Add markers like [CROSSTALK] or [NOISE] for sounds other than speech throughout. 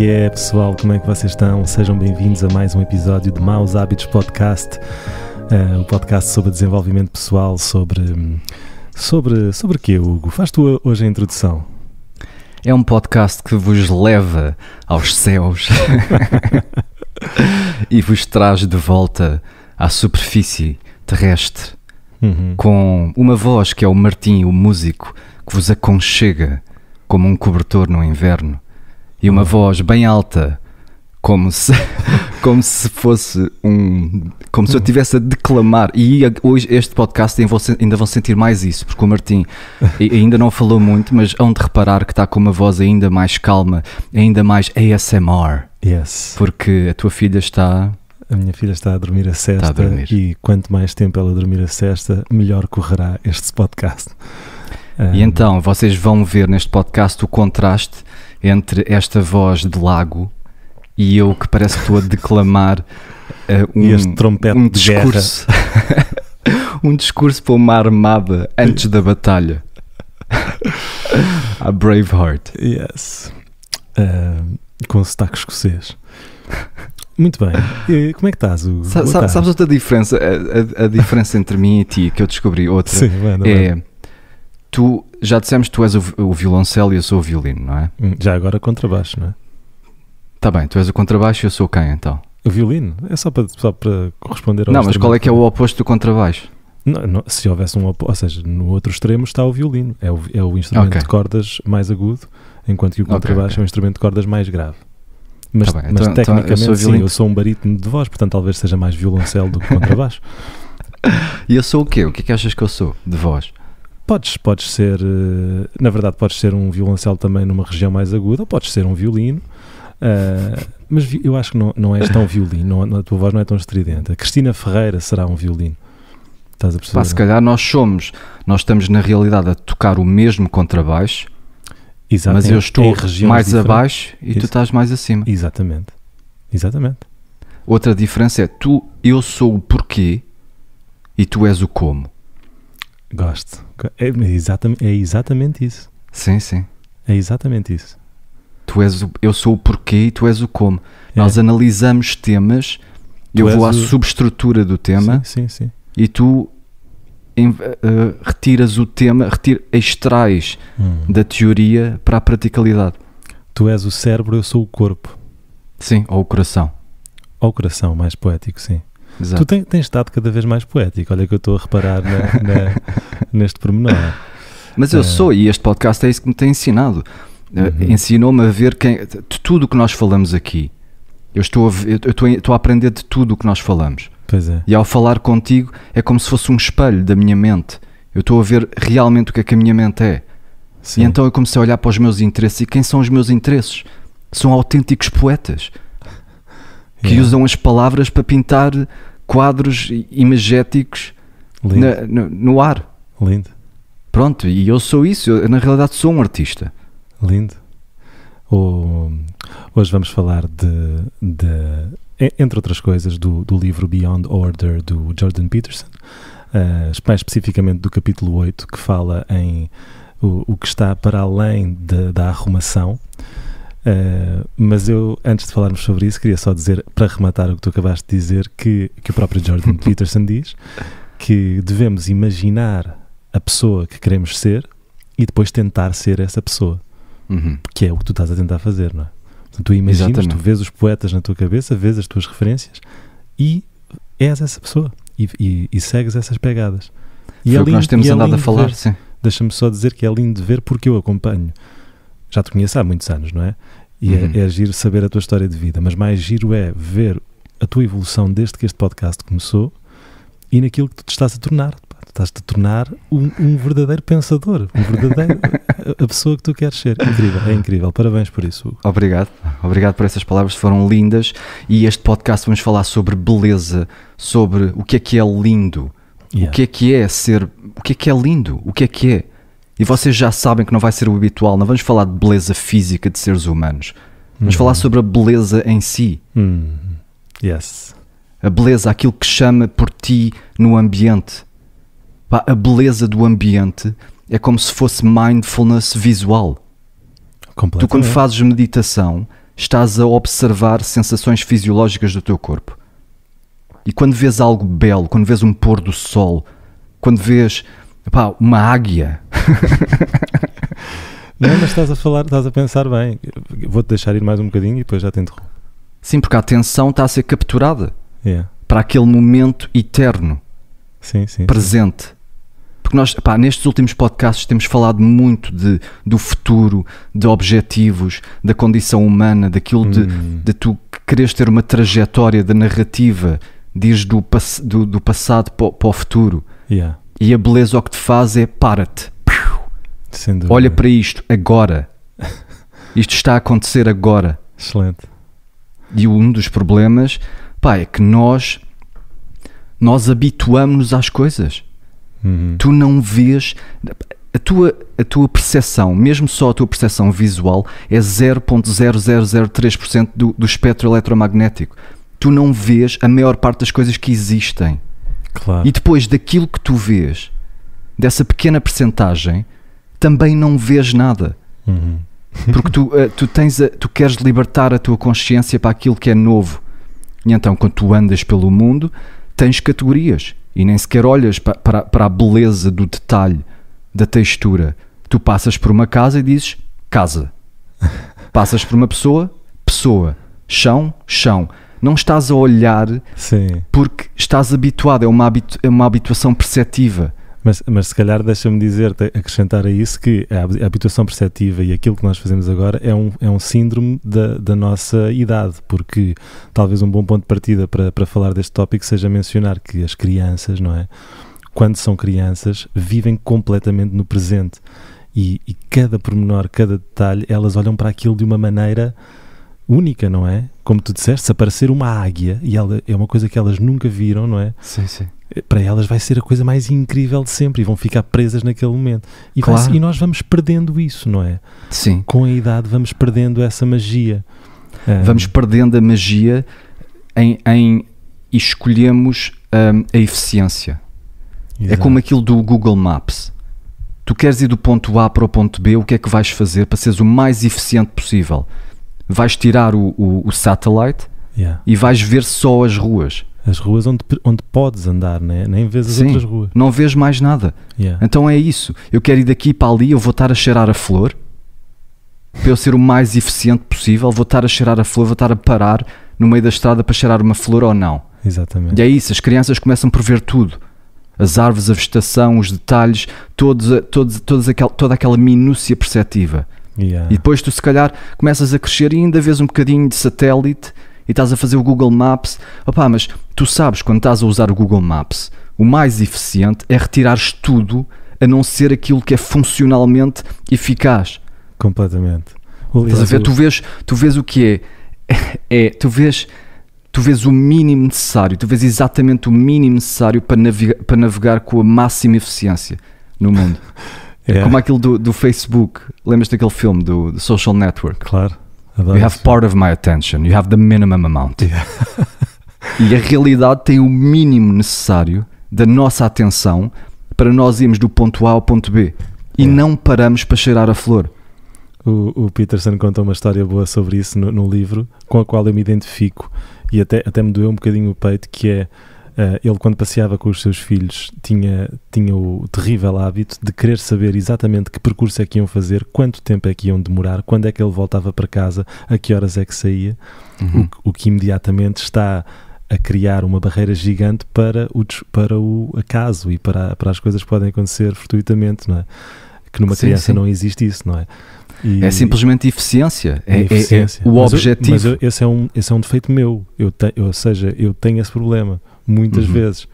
que é, pessoal? Como é que vocês estão? Sejam bem-vindos a mais um episódio de Maus Hábitos Podcast, uh, o podcast sobre desenvolvimento pessoal, sobre. Hum, sobre, sobre quê, Hugo? Faz tu hoje a introdução. É um podcast que vos leva aos céus [LAUGHS] [LAUGHS] e vos traz de volta à superfície terrestre uhum. com uma voz que é o Martim, o músico, que vos aconchega como um cobertor no inverno e uma voz bem alta, como se, [LAUGHS] como se fosse um. Como se eu estivesse a declamar. E hoje este podcast ainda vão sentir mais isso, porque o Martim ainda não falou muito, mas hão de reparar que está com uma voz ainda mais calma, ainda mais ASMR. Yes. Porque a tua filha está. A minha filha está a dormir a sexta dormir. e quanto mais tempo ela dormir a sexta, melhor correrá este podcast. E um... então, vocês vão ver neste podcast o contraste entre esta voz de lago e eu que parece que estou a declamar uh, [LAUGHS] um, um, discurso. [LAUGHS] um discurso para uma armada antes da batalha. [LAUGHS] a Braveheart. Yes. Uh, com sotaque escocês. Muito bem. E como é que estás, Sa sabes outra diferença? A, a, a diferença entre mim e ti que eu descobri outra Sim, é Tu já dissemos que tu és o, o violoncelo e eu sou o violino, não é? Hum, já agora contrabaixo, não é? Tá bem, tu és o contrabaixo e eu sou quem então? O violino? É só para, só para corresponder ao. Não, mas qual é que é o oposto do contrabaixo? Não, não, se houvesse um oposto, ou seja, no outro extremo está o violino, é o, é o instrumento okay. de cordas mais agudo, enquanto que o contrabaixo okay, okay. é um instrumento de cordas mais grave. Mas, tá mas então, tecnicamente, então eu sim, eu sou um barítono de voz, portanto talvez seja mais violoncelo do que contrabaixo. [LAUGHS] e eu sou o quê? O que é que achas que eu sou de voz? Podes, podes ser, eh, na verdade, podes ser um violoncelo também numa região mais aguda, ou podes ser um violino. Uh, mas eu acho que não, não és tão violino, não, a tua voz não é tão estridente. A Cristina Ferreira será um violino. Estás a perceber? Pá, é? se calhar nós somos, nós estamos na realidade a tocar o mesmo contrabaixo, Exato, mas em, eu estou mais diferentes. abaixo e Isso. tu estás mais acima. Exatamente. Exatamente. Outra diferença é tu, eu sou o porquê e tu és o como. Gosto. É exatamente, é exatamente isso. Sim, sim. É exatamente isso. Tu és o, eu sou o porquê e tu és o como. É. Nós analisamos temas, tu eu vou à o... subestrutura do tema sim, sim, sim. e tu em, uh, retiras o tema, retir, extrais hum. da teoria para a praticalidade. Tu és o cérebro, eu sou o corpo. Sim, ou o coração. Ou o coração, mais poético, sim. Exato. Tu tens, tens estado cada vez mais poético, olha que eu estou a reparar na, na, [LAUGHS] neste pormenor. Mas eu é. sou, e este podcast é isso que me tem ensinado. Eh, uhum. Ensinou-me a ver quem, tudo o que nós falamos aqui. Eu estou a, eu estou, a, estou a aprender de tudo o que nós falamos. É. E ao falar contigo é como se fosse um espelho da minha mente. Eu estou a ver realmente o que é que a minha mente é. Sim. E então eu comecei a olhar para os meus interesses. E quem são os meus interesses? São autênticos poetas [LAUGHS] que yeah. usam as palavras para pintar quadros imagéticos no, no, ar. Lindo. Pronto, e eu sou isso, eu, na realidade sou um artista. Lindo. Oh, hoje vamos falar de, de, entre outras coisas, do, do livro Beyond Order do Jordan Peterson, uh, mais especificamente do capítulo 8, que fala em o, o que está para além de, da arrumação Uh, mas eu, antes de falarmos sobre isso, queria só dizer, para rematar o que tu acabaste de dizer, que, que o próprio Jordan [LAUGHS] Peterson diz que devemos imaginar a pessoa que queremos ser e depois tentar ser essa pessoa, uhum. que é o que tu estás a tentar fazer, não é? Portanto, tu imaginas, Exatamente. tu vês os poetas na tua cabeça, vês as tuas referências e és essa pessoa e, e, e segues essas pegadas. E Foi é o que nós temos é andado a falar, de sim. Deixa-me só dizer que é lindo de ver porque eu acompanho. Já te conheço há muitos anos, não é? E é, uhum. é, é giro saber a tua história de vida, mas mais giro é ver a tua evolução desde que este podcast começou e naquilo que tu te estás a tornar. Tu estás-te a tornar um, um, verdadeiro pensador, um verdadeiro, [LAUGHS] a pessoa que tu queres ser. Incrível, é incrível. Parabéns por isso. Hugo. Obrigado, obrigado por essas palavras, foram lindas. E este podcast vamos falar sobre beleza, sobre o que é que é lindo, yeah. o que é que é ser, o que é que é lindo, o que é que é e vocês já sabem que não vai ser o habitual, não vamos falar de beleza física de seres humanos. Vamos uhum. falar sobre a beleza em si. Uhum. Yes. A beleza, aquilo que chama por ti no ambiente. Pá, a beleza do ambiente é como se fosse mindfulness visual. Tu, quando fazes meditação, estás a observar sensações fisiológicas do teu corpo. E quando vês algo belo, quando vês um pôr do sol, quando vês Pá, uma águia. [LAUGHS] Não, mas estás a falar, estás a pensar bem. Vou-te deixar ir mais um bocadinho e depois já te interrompo. Sim, porque a atenção está a ser capturada yeah. para aquele momento eterno, sim, sim, presente. Sim. Porque nós, pá, nestes últimos podcasts temos falado muito de, do futuro, de objetivos, da condição humana, daquilo hum. de, de tu queres ter uma trajetória da narrativa, diz do, do, do passado para, para o futuro. Yeah. E a beleza o que te faz é para-te. Olha para isto agora. Isto está a acontecer agora. Excelente. E um dos problemas, pá, é que nós nós habituamos-nos às coisas. Uhum. Tu não vês a tua a tua percepção, mesmo só a tua percepção visual é 0.0003% do, do espectro eletromagnético. Tu não vês a maior parte das coisas que existem. Claro. E depois daquilo que tu vês, dessa pequena percentagem, também não vês nada. Uhum. Porque tu, eh, tu, tens a, tu queres libertar a tua consciência para aquilo que é novo. E então, quando tu andas pelo mundo, tens categorias e nem sequer olhas para, para, para a beleza do detalhe, da textura. Tu passas por uma casa e dizes casa. [LAUGHS] Passas por uma pessoa, pessoa. Chão, chão não estás a olhar Sim. porque estás habituado, é uma, habitu é uma habituação perceptiva. Mas, mas se calhar deixa-me dizer, acrescentar a isso que a habituação perceptiva e aquilo que nós fazemos agora é um, é um síndrome da, da nossa idade, porque talvez um bom ponto de partida para, para falar deste tópico seja mencionar que as crianças, não é? Quando são crianças, vivem completamente no presente e, e cada pormenor, cada detalhe, elas olham para aquilo de uma maneira única, não é? Como tu disseste, aparecer uma águia e ela é uma coisa que elas nunca viram, não é? Sim, sim. Eh, para elas vai ser a coisa mais incrível de sempre e vão ficar presas naquele momento. E, claro. vai, e nós vamos perdendo isso, não é? Sim. Com a idade vamos perdendo essa magia. Eh, vamos um... perdendo a magia em, em escolhemos um, a eficiência. Exato. É como aquilo do Google Maps. Tu queres ir do ponto A para o ponto B, o que é que vais fazer para seres o mais eficiente possível? vais tirar o, o, o satellite yeah. e vais ver só as ruas. As ruas onde, onde podes andar, né? nem vês as Sim, outras ruas. Não vês mais nada. Yeah. Então é isso. Eu quero ir daqui para ali, eu vou estar a cheirar a flor para eu ser o mais eficiente possível. Vou estar a cheirar a flor, vou estar a parar no meio da estrada para cheirar uma flor ou não. Exatamente. E é isso. As crianças começam por ver tudo as árvores, a vegetação, os detalhes, todos, todos, todos aquel, toda aquela minúcia perceptiva. Yeah. E depois tu, se calhar, começas a crescer e ainda vês um bocadinho de satélite e estás a fazer o Google Maps. Opá, mas tu sabes, quando estás a usar o Google Maps, o mais eficiente é retirares tudo a não ser aquilo que é funcionalmente eficaz. Completamente. Estás a ver? Tu vês, tu vês o que é? [LAUGHS] É, tu vês tu vês o mínimo necessário, tu vês exatamente o mínimo necessário para, navegar, para navegar com a máxima eficiência no mundo. [LAUGHS] Yeah. É como aquilo do, do Facebook. Lembras daquele filme do, do Social Network? Claro. Adoro you have isso. part of my attention, you have the minimum amount. Yeah. [LAUGHS] e a realidade tem o mínimo necessário da nossa atenção para nós irmos do ponto A ao ponto B e yeah. não paramos para cheirar a flor. O, o, Peterson conta uma história boa sobre isso no, no livro, com a qual eu me identifico e até, até me doeu um bocadinho o peito, que é eh, ele, quando passeava com os seus filhos, tinha, tinha o terrível hábito de querer saber exatamente que percurso é que iam fazer, quanto tempo é que iam demorar, quando é que ele voltava para casa, a que horas é que saía, uhum. o, o, que imediatamente está a criar uma barreira gigante para o, para o acaso e para, para as coisas que podem acontecer fortuitamente, não é? Que numa sim, criança sim. não existe isso, não é? E é simplesmente eficiência. É, é, eficiência. é, é o mas objetivo. Eu, mas eu, esse, é um, esse é um defeito meu. Eu te, ou seja, eu tenho esse problema muitas uhum. vezes.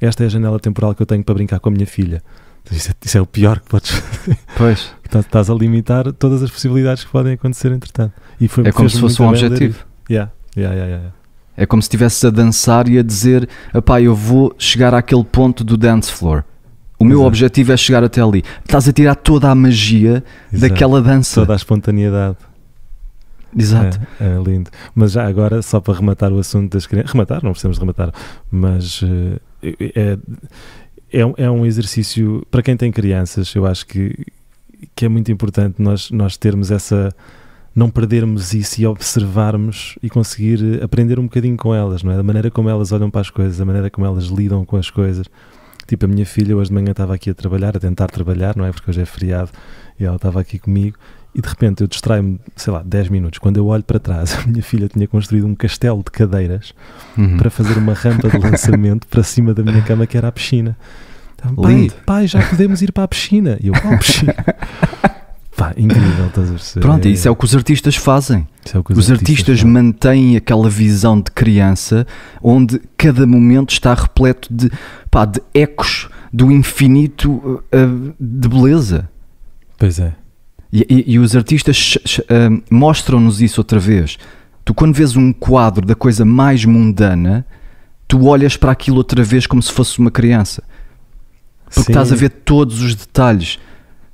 Esta é a janela temporal que eu tenho para brincar com a minha filha. Isso é, isso é o pior que podes. [LAUGHS] Pois. Estás a limitar todas as possibilidades que podem acontecer, entretanto. E foi, é como se fosse um objetivo. Yeah. Yeah, yeah, yeah, É como se estivesses a dançar e a dizer: Apá, eu vou chegar àquele ponto do dance floor. O meu objetivo é chegar até ali. Estás a tirar toda a magia Exato. daquela dança. Toda a espontaneidade. Exato. É, é lindo. Mas já agora, só para rematar o assunto das crianças. Rematar, não precisamos rematar, mas eh, é, é, é um exercício para quem tem crianças, eu acho que, que é muito importante nós, nós termos essa não perdermos isso e observarmos e conseguir aprender um bocadinho com elas, não é? Da maneira como elas olham para as coisas, da maneira como elas lidam com as coisas. Tipo, a minha filha hoje de manhã estava aqui a trabalhar, a tentar trabalhar, não é? Porque hoje é feriado e ela estava aqui comigo e de repente eu distraio-me, sei lá, 10 minutos. Quando eu olho para trás, [LAUGHS] a minha filha tinha construído um castelo de cadeiras uhum. para fazer uma rampa de [LAUGHS] lançamento para cima da minha cama, que era a piscina. Então, pai, pai, já podemos ir para a piscina. E eu, qual piscina? [LAUGHS] Pá, incrível, estás a perceber? Pronto, isso é, é o que os artistas fazem. É os, os, artistas, artistas mantêm aquela visão de criança onde cada momento está repleto de, pá, de ecos do infinito uh, de beleza. Pois é. E, e, e os artistas uh, mostram-nos isso outra vez. Tu, quando vês um quadro da coisa mais mundana, tu olhas para aquilo outra vez como se fosse uma criança. Porque Sim. estás a ver todos os detalhes.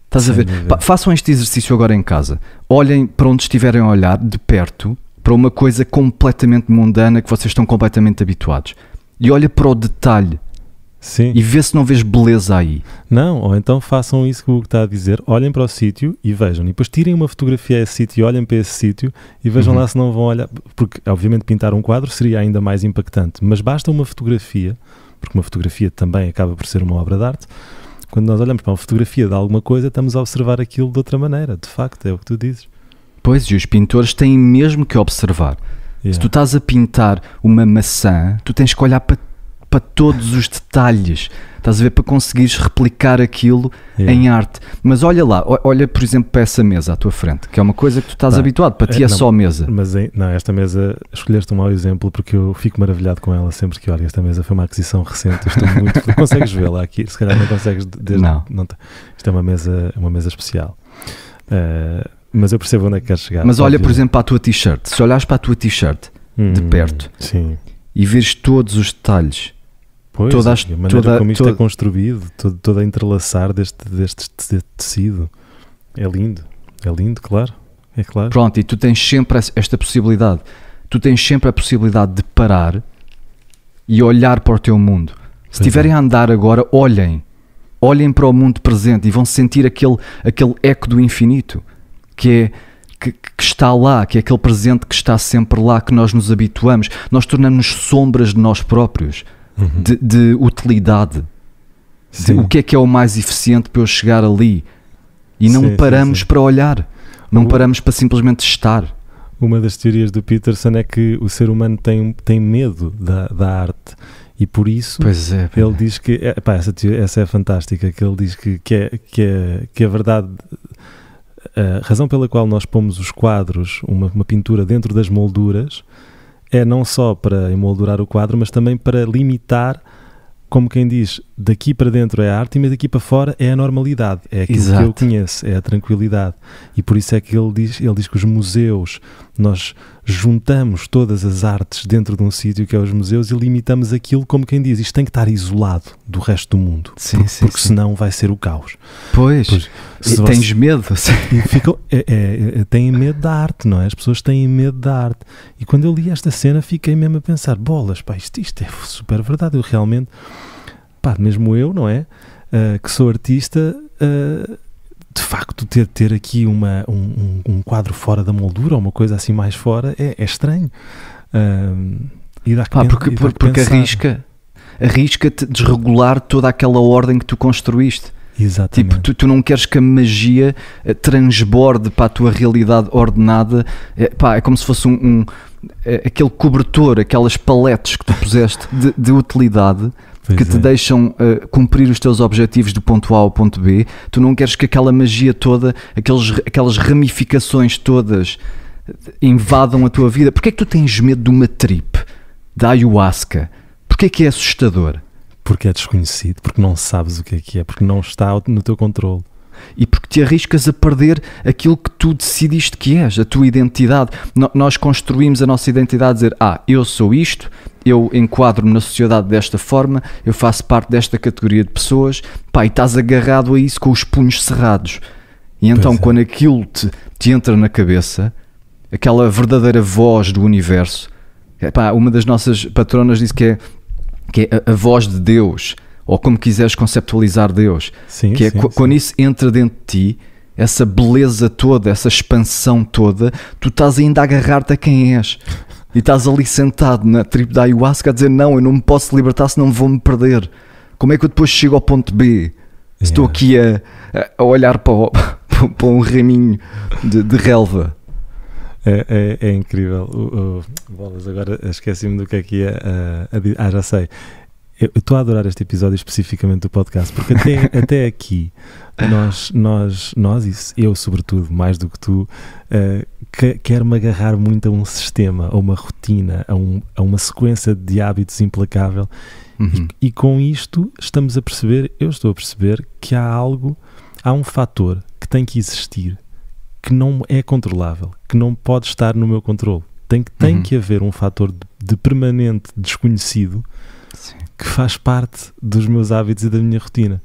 Estás Sim, a ver? façam este exercício agora em casa. Olhem para onde estiverem a olhar, de perto, para uma coisa completamente mundana que vocês estão completamente habituados. E olha para o detalhe Sim. e vê se não vês beleza aí. Não, ou então façam isso que o Hugo está a dizer, olhem para o sítio e vejam, e depois tirem uma fotografia a esse sítio, olhem para esse sítio e vejam uhum. lá se não vão olhar, porque obviamente pintar um quadro seria ainda mais impactante, mas basta uma fotografia, porque uma fotografia também acaba por ser uma obra de arte. Quando nós olhamos para uma fotografia de alguma coisa, estamos a observar aquilo de outra maneira, de facto, é o que tu dizes. Pois, e os pintores têm mesmo que observar. Yeah. Se tu estás a pintar uma maçã, tu tens que olhar para para todos os detalhes. Estás a ver? Para conseguires replicar aquilo yeah. em arte. Mas olha lá, olha por exemplo para essa mesa à tua frente, que é uma coisa que tu estás tá. habituado, para ti é, é, não, só mesa. Mas é, não, esta mesa, escolheste um mau exemplo porque eu fico maravilhado com ela sempre que olho. Esta mesa foi uma aquisição recente, estou muito. consegues vê-la aqui, se calhar não consegues. Desde, não. não. Isto é uma mesa, uma mesa especial. Uh, mas eu percebo onde é que queres chegar. Mas olha, por exemplo, para a tua t-shirt. Se olhares para a tua t-shirt hum, de perto sim. e vês todos os detalhes Pois, toda a, a maneira toda, como isto é toda, é construído, todo, todo a entrelaçar deste, deste, tecido. É lindo, é lindo, claro. É claro. Pronto, e tu tens sempre esta possibilidade. Tu tens sempre a possibilidade de parar e olhar para o teu mundo. Se estiverem é. a andar agora, olhem. Olhem para o mundo presente e vão sentir aquele, aquele eco do infinito que é. Que, que, está lá, que é aquele presente que está sempre lá, que nós nos habituamos, nós tornamos-nos sombras de nós próprios. Uhum. de, de, utilidade. De o que é que é o mais eficiente para eu chegar ali? E não sim, paramos sim, sim. para olhar, não o... paramos para simplesmente estar. Uma das teorias do Peterson é que o ser humano tem, tem medo da, da arte e por isso é, ele é. diz que é, pá, essa, essa, é fantástica que ele diz que, que, é, que, é, que a é verdade a razão pela qual nós pomos os quadros, uma, uma pintura dentro das molduras é não só para emoldurar o quadro, mas também para limitar como quem diz, daqui para dentro é a arte, mas daqui para fora é a normalidade, é aquilo Exato. que eu conheço, é a tranquilidade. E por isso é que ele diz, ele diz que os museus, nós juntamos todas as artes dentro de um sítio que é os museus e limitamos aquilo como quem diz, isto tem que estar isolado do resto do mundo, sim, por, sim, porque sim. senão vai ser o caos. Pois, pois você, tens medo. E ficam, é, é, é, têm medo da arte, não é? As pessoas têm medo da arte. E quando eu li esta cena fiquei mesmo a pensar, bolas, pá, isto, isto é super verdade, eu realmente pá, mesmo eu, não é? Uh, que sou artista, uh, de facto, ter, ter aqui uma, um, um, quadro fora da moldura, ou uma coisa assim mais fora, é, é estranho. Uh, e dá pá, porque, e porque arrisca, arrisca-te desregular toda aquela ordem que tu construíste. Exatamente. Tipo, tu, tu não queres que a magia eh, transborde para a tua realidade ordenada. É, pá, é como se fosse um, um eh, aquele cobertor, aquelas paletes que tu puseste de, de utilidade Pois que te é. deixam uh, cumprir os teus objetivos do ponto A ao ponto B. Tu não queres que aquela magia toda, aqueles, aquelas ramificações todas eh, invadam a tua vida. Porquê é que tu tens medo de uma trip, da ayahuasca? Porquê é que é assustador? Porque é desconhecido, porque não sabes o que é que é, porque não está no teu controle e porque te arriscas a perder aquilo que tu decidiste que és, a tua identidade. nós construímos a nossa identidade a dizer: Ah, eu sou isto, eu enquadro-me na sociedade desta forma, eu faço parte desta categoria de pessoas, pá, e estás agarrado a isso com os punhos cerrados. E então, é. quando aquilo te, te entra na cabeça, aquela verdadeira voz do universo, pá, uma das nossas patronas disse que é, que é a, a voz de Deus ou como quiseres conceptualizar Deus. Sim, que é sim, quando isso entra dentro de ti, essa beleza toda, essa expansão toda, tu estás ainda a agarrar-te a quem és. E estás ali sentado na tribo da ayahuasca a dizer: Não, eu não me posso libertar, senão vou-me perder. Como é que eu depois chego ao ponto B? Yeah. Estou aqui a, a olhar [LAUGHS] para, o, para um raminho de, de relva. É, é, é, incrível. O, o, bolas, agora esqueci-me do que é que ia. Eh, a, ah, já sei. Eu estou a adorar este episódio especificamente do podcast, porque até, [LAUGHS] até aqui nós, nós, nós eu sobretudo, mais do que tu, uh, que, quero-me agarrar muito a um sistema, a uma rotina, a, um, a uma sequência de hábitos implacável. Uhum. E, e, com isto estamos a perceber, eu estou a perceber, que há algo, há um fator que tem que existir, que não é controlável, que não pode estar no meu controle. Tem, tem uhum. que haver um fator de, de permanente desconhecido Sim que faz parte dos meus hábitos e da minha rotina.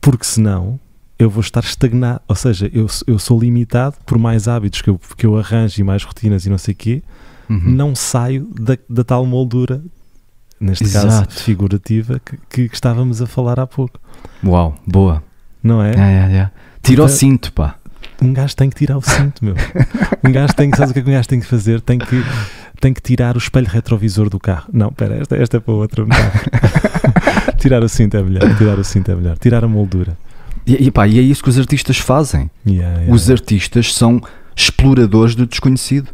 Porque senão eu vou estar estagnado, ou seja, eu, eu sou limitado por mais hábitos que eu, que eu arranjo e mais rotinas e não sei o quê, uhum. não saio da, da tal moldura, neste Exato. caso figurativa, que, que, que, estávamos a falar há pouco. Uau, boa. Não é? é, é, é. Tira o então, cinto, pá um gajo tem que tirar o cinto, meu. [LAUGHS] Um gajo tem que, Sabe o que é que um gajo tem que fazer? Tem que tem que tirar o espelho retrovisor do carro. Não, espera, esta, esta é para outra [LAUGHS] tirar o cinto é melhor, tirar o cinto é melhor, tirar a moldura. E, e, pá, e é isso que os artistas fazem. Yeah, yeah, os yeah. artistas são exploradores do desconhecido.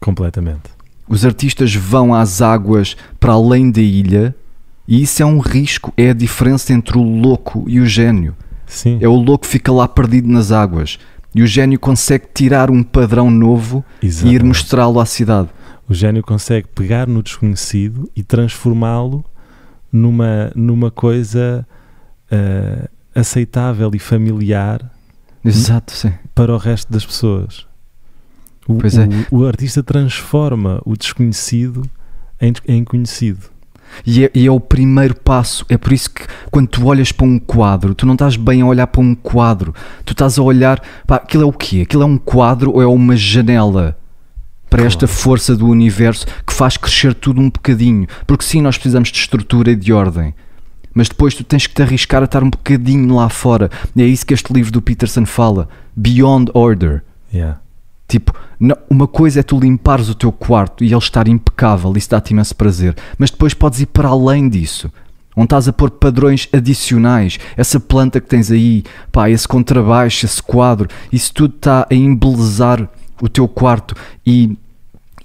Completamente. Os artistas vão às águas para além da ilha e isso é um risco, é a diferença entre o louco e o gênio. Sim. É o louco que fica lá perdido nas águas e o gênio consegue tirar um padrão novo Exatamente. e ir mostrá-lo à cidade. O gênio consegue pegar no desconhecido e transformá-lo numa, numa coisa uh, aceitável e familiar Exato, sim. para o resto das pessoas. O, é. o, o artista transforma o desconhecido em, em conhecido. E é, e é, o primeiro passo. É por isso que quando tu olhas para um quadro, tu não estás bem a olhar para um quadro. Tu estás a olhar. para aquilo é o quê? Aquilo é um quadro ou é uma janela? para esta força do universo que faz crescer tudo um bocadinho. Porque sim, nós precisamos de estrutura e de ordem. Mas depois tu tens que te arriscar a estar um bocadinho lá fora. E é isso que este livro do Peterson fala. Beyond Order. Yeah. Tipo, uma coisa é tu limpares o teu quarto e ele estar impecável, isso dá-te imenso prazer. Mas depois podes ir para além disso. Onde estás a pôr padrões adicionais. Essa planta que tens aí, pá, esse contrabaixo, esse quadro, isso tudo está a embelezar o teu quarto e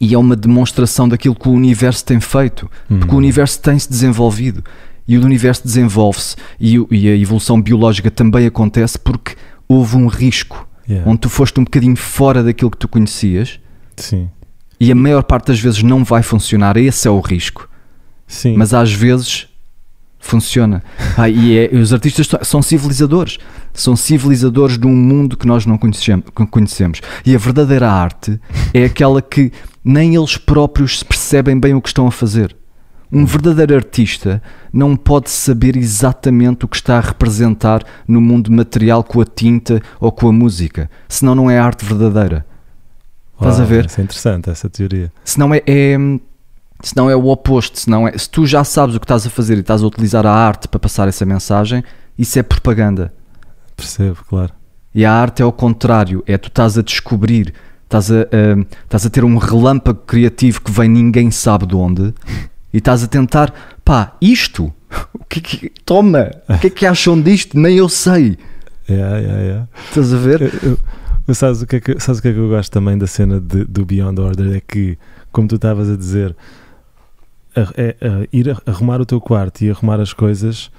e é uma demonstração daquilo que o universo tem feito, uhum. porque o uhum. universo tem-se desenvolvido e o universo desenvolve-se e, e, a evolução biológica também acontece porque houve um risco yeah. onde tu foste um bocadinho fora daquilo que tu conhecias Sim. e a maior parte das vezes não vai funcionar. Esse é o risco, Sim. mas às vezes funciona. Ah, [LAUGHS] e é, os artistas são civilizadores. São civilizadores de um mundo que nós não conhecemos. E a verdadeira arte é aquela que nem eles próprios percebem bem o que estão a fazer. Um uhum. verdadeiro artista não pode saber exatamente o que está a representar no mundo material com a tinta ou com a música, senão não é arte verdadeira. Estás a ver? Isso é interessante, essa teoria. Senão é, é se não é o oposto. não é, se tu já sabes o que estás a fazer e estás a utilizar a arte para passar essa mensagem, isso é propaganda. Percebo, claro. E a arte é o contrário. É tu estás a descobrir, estás a, uh, estás a ter um relâmpago criativo que vem ninguém sabe de onde e estás a tentar, pá, isto, [LAUGHS] o que, é que toma, o que é que acham disto? Nem eu sei. É, é, é. Estás a ver? Eu, eu, sabes, o que é que, sabes o que é que eu gosto também da cena de, do Beyond Order? É que, como tu estavas a dizer, a, a, a ir arrumar o teu quarto e arrumar as coisas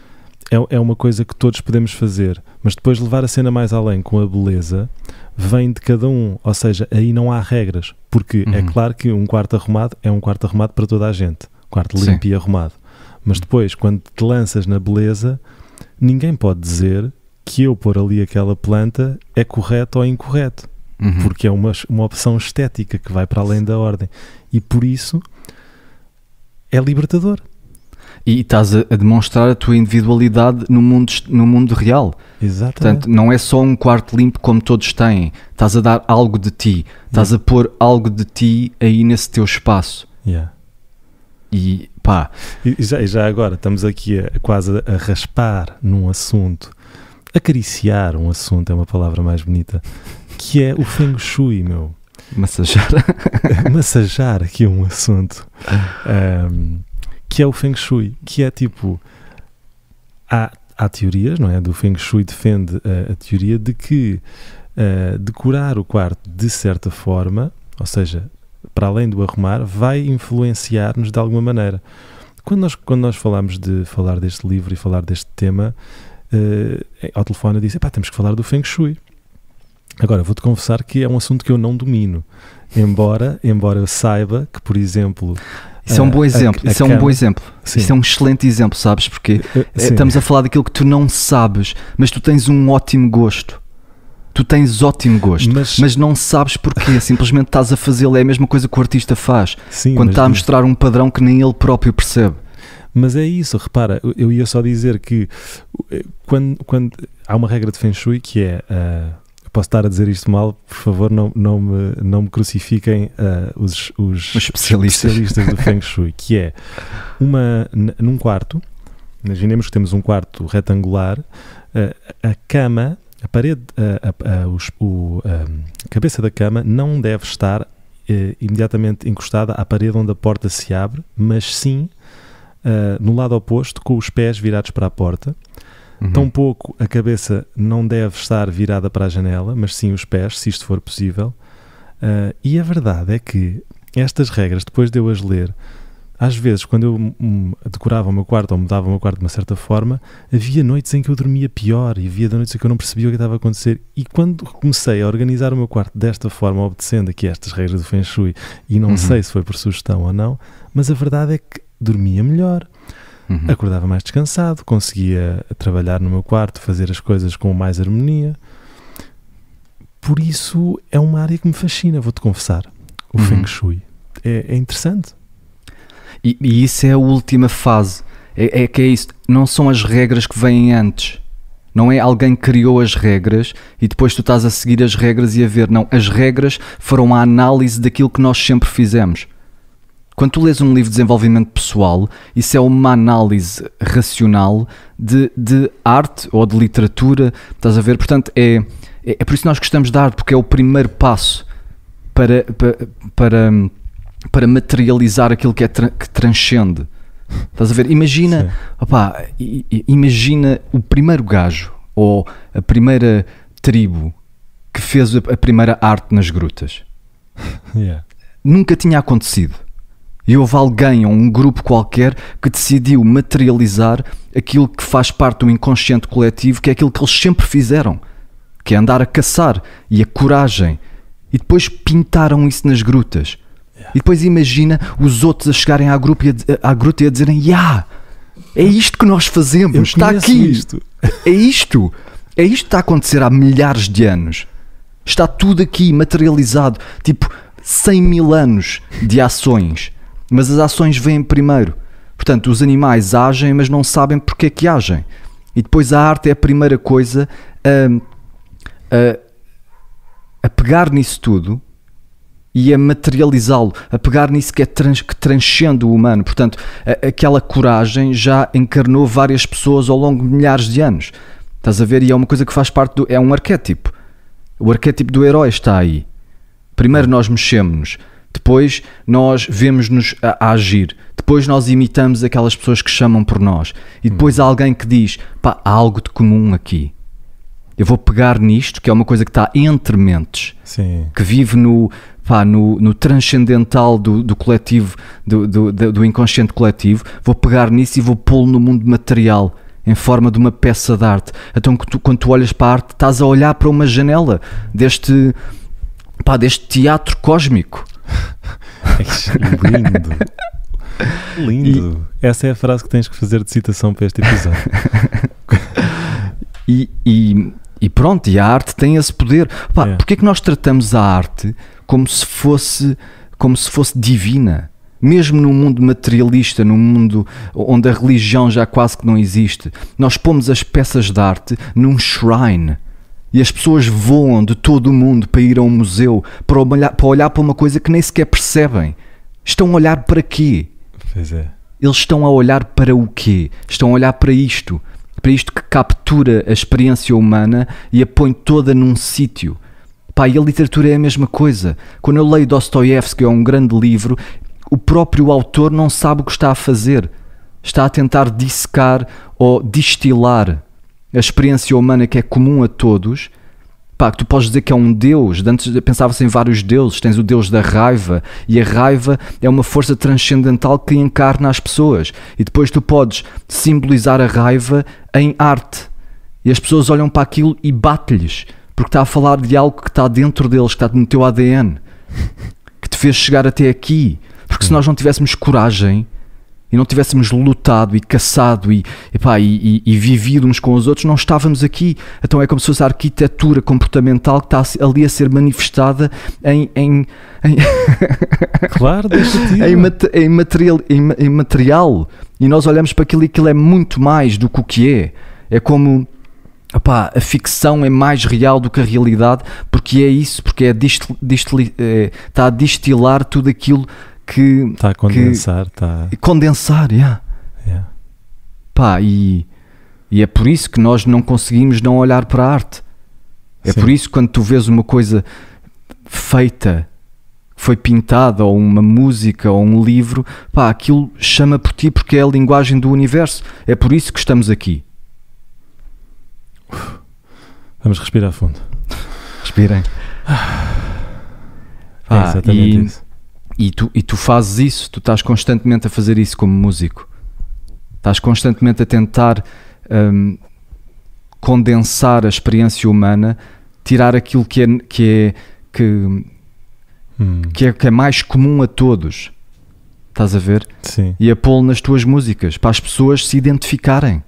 é, é uma coisa que todos podemos fazer, mas depois levar a cena mais além com a beleza vem de cada um, ou seja, aí não há regras, porque é uhum. é claro que um quarto arrumado é um quarto arrumado para toda a gente, quarto limpo Sim. e arrumado. Mas depois, quando te lanças na beleza, ninguém pode dizer que eu pôr ali aquela planta é correto ou incorreto, uhum. porque é uma, uma opção estética que vai para além da ordem. E por isso é libertador. E estás a, demonstrar a tua individualidade no mundo, no mundo real. Exatamente. Portanto, não é só um quarto limpo como todos têm. Estás a dar algo de ti. Estás yeah. a pôr algo de ti aí nesse teu espaço. Yeah. E pá. E, já, já, agora, estamos aqui a, quase a raspar num assunto acariciar um assunto, é uma palavra mais bonita, que é o Feng Shui, meu. Massajar. [LAUGHS] massajar aqui um assunto um, ehm, que é o Feng Shui, que é tipo. Há, há teorias, não é? Do Feng Shui defende a, a teoria de que uh, eh, decorar o quarto de certa forma, ou seja, para além do arrumar, vai influenciar-nos de alguma maneira. Quando nós, quando nós falamos de falar deste livro e falar deste tema, uh, ao telefone eu disse: pá, temos que falar do Feng Shui. Agora, vou-te confessar que é um assunto que eu não domino. Embora, embora eu saiba que, por exemplo. Isso é um bom exemplo. A, a, isso é um bom exemplo. Sim. Isso é um excelente exemplo, sabes? Porque eh, Sim. estamos a falar daquilo que tu não sabes, mas tu tens um ótimo gosto. Tu tens ótimo gosto, mas, mas não sabes porquê. [LAUGHS] Simplesmente estás a fazê-lo. É a mesma coisa que o artista faz Sim, quando está a mostrar um padrão que nem ele próprio percebe. Mas é isso, repara, eu ia só dizer que eh, quando, quando há uma regra de Feng Shui que é uh, posso estar a dizer isto mal, por favor, não, não, me, não me crucifiquem uh, os, os, os especialistas. especialistas. do Feng Shui, que é uma, num quarto, imaginemos que temos um quarto retangular, uh, a cama, a parede, ah, a, os, o, a cabeça da cama não deve estar uh, imediatamente encostada à parede onde a porta se abre, mas sim no lado oposto, com os pés virados para a porta Uhum. Tampouco a cabeça não deve estar virada para a janela, mas sim os pés, se isto for possível. Uh, e a verdade é que estas regras, depois de eu as ler, às vezes, quando eu decorava o meu quarto ou mudava o meu quarto de uma certa forma, havia noites em que eu dormia pior e havia noites em que eu não percebia o que estava a acontecer. E quando comecei a organizar o meu quarto desta forma, obedecendo aqui estas regras do Feng Shui, e não uhum. sei se foi por sugestão ou não, mas a verdade é que dormia melhor. Uhum. Acordava mais descansado, conseguia trabalhar no meu quarto, fazer as coisas com mais harmonia. Por isso é uma área que me fascina, vou-te confessar. O uhum. Feng Shui. É, é interessante. E, e, isso é a última fase. É, é que é isso. Não são as regras que vêm antes. Não é alguém que criou as regras e depois tu estás a seguir as regras e a ver. Não, as regras foram a análise daquilo que nós sempre fizemos. Quando tu lês um livro de desenvolvimento pessoal, isso é uma análise racional de, de arte ou de literatura, estás a ver? Portanto, é, é, é por isso que nós gostamos de arte, porque é o primeiro passo para, para, para, materializar aquilo que, é tra que transcende. Estás a ver? Imagina, opa, imagina o primeiro gajo ou a primeira tribo que fez a primeira arte nas grutas. [LAUGHS] Yeah. Nunca tinha acontecido. E houve alguém ou um grupo qualquer que decidiu materializar aquilo que faz parte do inconsciente coletivo, que é aquilo que eles sempre fizeram, que é andar a caçar e a coragem. E depois pintaram isso nas grutas. E depois imagina os outros a chegarem à, grupo à gruta e a dizerem: Ya, yeah, é isto que nós fazemos, está aqui. Isto. É isto. É isto que está a acontecer há milhares de anos. Está tudo aqui materializado. Tipo, 100 mil anos de ações mas as ações vêm primeiro. Portanto, os animais agem, mas não sabem porque é que agem. E depois a arte é a primeira coisa a, a, a pegar nisso tudo e a materializá-lo, a pegar nisso que, é trans, que transcende o humano. Portanto, a, aquela coragem já encarnou várias pessoas ao longo de milhares de anos. Estás a ver? E é uma coisa que faz parte do. É um arquétipo. O arquétipo do herói está aí. Primeiro nós mexemos-nos depois nós vemos-nos a, a, agir, depois nós imitamos aquelas pessoas que chamam por nós, e depois há hum. alguém que diz: pá, há algo de comum aqui. Eu vou pegar nisto, que é uma coisa que está entre mentes, Sim. que vive no, pá, no, no transcendental do, do coletivo, do, do, do inconsciente coletivo, vou pegar nisso e vou pô-lo no mundo material em forma de uma peça de arte. Então, tu, quando tu olhas para a arte, estás a olhar para uma janela deste, pá, deste teatro cósmico lindo. [LAUGHS] É lindo. E essa é a frase que tens que fazer de citação para este episódio. [LAUGHS] e, e, e, pronto, e a arte tem esse poder. Pá, é. Porquê é que nós tratamos a arte como se fosse, como se fosse divina? Mesmo num mundo materialista, num mundo onde a religião já quase que não existe, nós pomos as peças de arte num shrine e as pessoas voam de todo o mundo para ir a um museu, para olhar para, olhar para uma coisa que nem sequer percebem. Estão a olhar para quê? Pois é. Eles estão a olhar para o quê? Estão a olhar para isto. Para isto que captura a experiência humana e a põe toda num sítio. Pá, e a literatura é a mesma coisa. Quando eu leio Dostoiévski, é um grande livro, o próprio autor não sabe o que está a fazer. Está a tentar dissecar ou destilar a experiência humana que é comum a todos, pá, que tu podes dizer que é um Deus. De antes pensava-se em vários deuses. Tens o Deus da raiva, e a raiva é uma força transcendental que encarna as pessoas. E depois tu podes simbolizar a raiva em arte. E as pessoas olham para aquilo e bate-lhes, porque está a falar de algo que está dentro deles, que está no teu ADN, que te fez chegar até aqui. Porque se hum. nós não tivéssemos coragem e não tivéssemos lutado e caçado e, epá, e, e, e, vivido uns com os outros, não estávamos aqui. Então é como se fosse a arquitetura comportamental que está ali a ser manifestada em. em, em [LAUGHS] claro, deixa mate, em, material, em, em, material. E nós olhamos para aquilo e aquilo é muito mais do que o que é. É como. Epá, a ficção é mais real do que a realidade, porque é isso, porque é distil, distil, é, eh, está a destilar tudo aquilo que. Está a condensar, está. Condensar, yeah. yeah. Pá, e, e é por isso que nós não conseguimos não olhar para a arte. É Sim. por isso que quando tu vês uma coisa feita, foi pintada, ou uma música, ou um livro, pá, aquilo chama por ti porque é a linguagem do universo. É por isso que estamos aqui. Vamos respirar fundo. Respirem. Ah, é exatamente ah, e, isso. E tu, e tu fazes isso, tu estás constantemente a fazer isso como músico. Estás constantemente a tentar um, condensar a experiência humana, tirar aquilo que é que é, que, hum. que, é, que é mais comum a todos. Estás a ver? Sim. E a pô-lo nas tuas músicas, para as pessoas se identificarem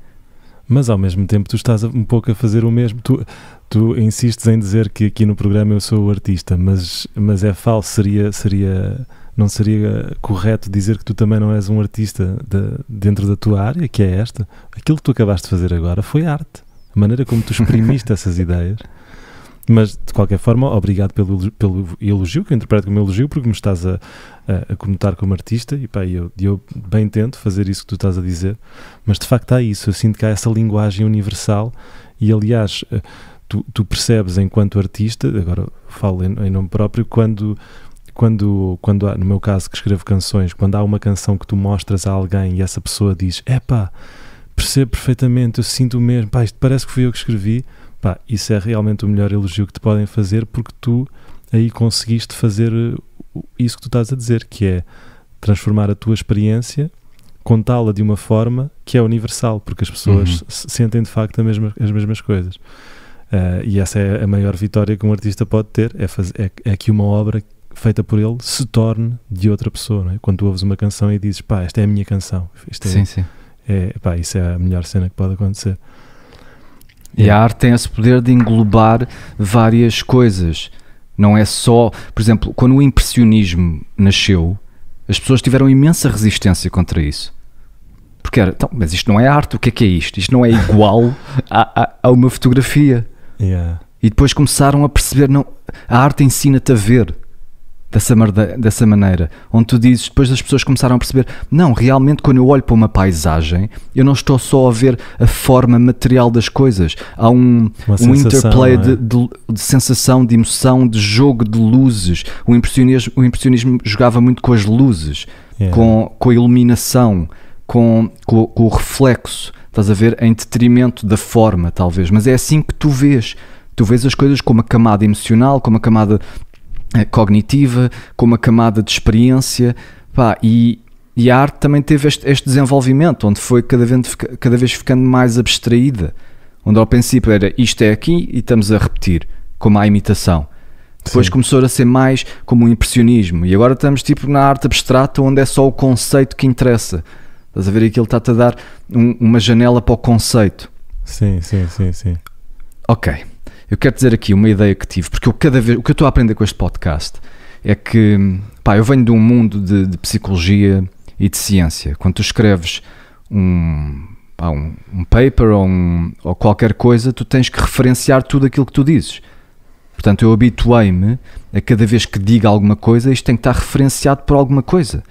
mas ao mesmo tempo tu estás um pouco a fazer o mesmo. Tu, tu insistes em dizer que aqui no programa eu sou o artista, mas, mas é falso, seria, seria, não seria correto dizer que tu também não és um artista de, dentro da tua área, que é esta? Aquilo que tu acabaste de fazer agora foi arte. A maneira como tu [LAUGHS] exprimiste essas ideias mas, de qualquer forma, obrigado pelo, pelo elogio, que eu interpreto como elogio, porque me estás a, a, a como artista e pá, eu, eu bem tento fazer isso que tu estás a dizer, mas de facto há isso. Eu sinto que há essa linguagem universal e, aliás, eh, tu, tu percebes enquanto artista, agora falo em, em nome próprio, quando quando, quando há, no meu caso que escrevo canções, quando há uma canção que tu mostras a alguém e essa pessoa diz, epá, percebo perfeitamente, eu sinto o mesmo, pá, isto parece que fui eu que escrevi, Pá, isso é realmente o melhor elogio que te podem fazer porque tu aí conseguiste fazer uh, isso que tu estás a dizer, que é transformar a tua experiência, contá-la de uma forma que é universal, porque as pessoas uhum. sentem de facto mesma, as mesmas coisas. Uh, e essa é a maior vitória que um artista pode ter, é, é, é que uma obra feita por ele se torne de outra pessoa. É? Quando tu ouves uma canção e dizes, pá, esta é a minha canção. Isto é, sim, sim. É, pá, isso é a melhor cena que pode acontecer. E a é. arte tem esse poder de englobar várias coisas. Não é só. Por exemplo, quando o impressionismo nasceu, as pessoas tiveram imensa resistência contra isso. Porque era, então, mas isto não é arte, o que é que é isto? Isto não é igual [LAUGHS] a, a, a, uma fotografia. Yeah. E depois começaram a perceber, não, a arte ensina-te a ver dessa, dessa maneira, onde tu dizes, depois as pessoas começaram a perceber, não, realmente quando eu olho para uma paisagem, eu não estou só a ver a forma material das coisas, há um, um sensação, interplay é? de, de, de, sensação, de emoção, de jogo de luzes. O impressionismo, o impressionismo jogava muito com as luzes, yeah. com, com a iluminação, com, com, com o reflexo, estás a ver, em detrimento da forma, talvez, mas é assim que tu vês. Tu vês as coisas com uma camada emocional, com uma camada eh, cognitiva, com uma camada de experiência, pá, e, e a arte também teve este, este desenvolvimento, onde foi cada vez, cada vez ficando mais abstraída, onde ao princípio era isto é aqui e estamos a repetir, como a imitação. Depois Sim. começou a ser mais como um impressionismo, e agora estamos tipo na arte abstrata, onde é só o conceito que interessa. Estás a ver aquilo está-te a dar um, uma janela para o conceito. Sim, sim, sim, sim. Ok eu quero dizer aqui uma ideia que tive, porque eu cada vez, o que eu estou a aprender com este podcast é que, pá, eu venho de um mundo de, de psicologia e de ciência. Quando tu escreves um, pá, um, um, paper ou, um, ou qualquer coisa, tu tens que referenciar tudo aquilo que tu dizes. Portanto, eu habituei-me a cada vez que diga alguma coisa, isto tem que estar referenciado por alguma coisa.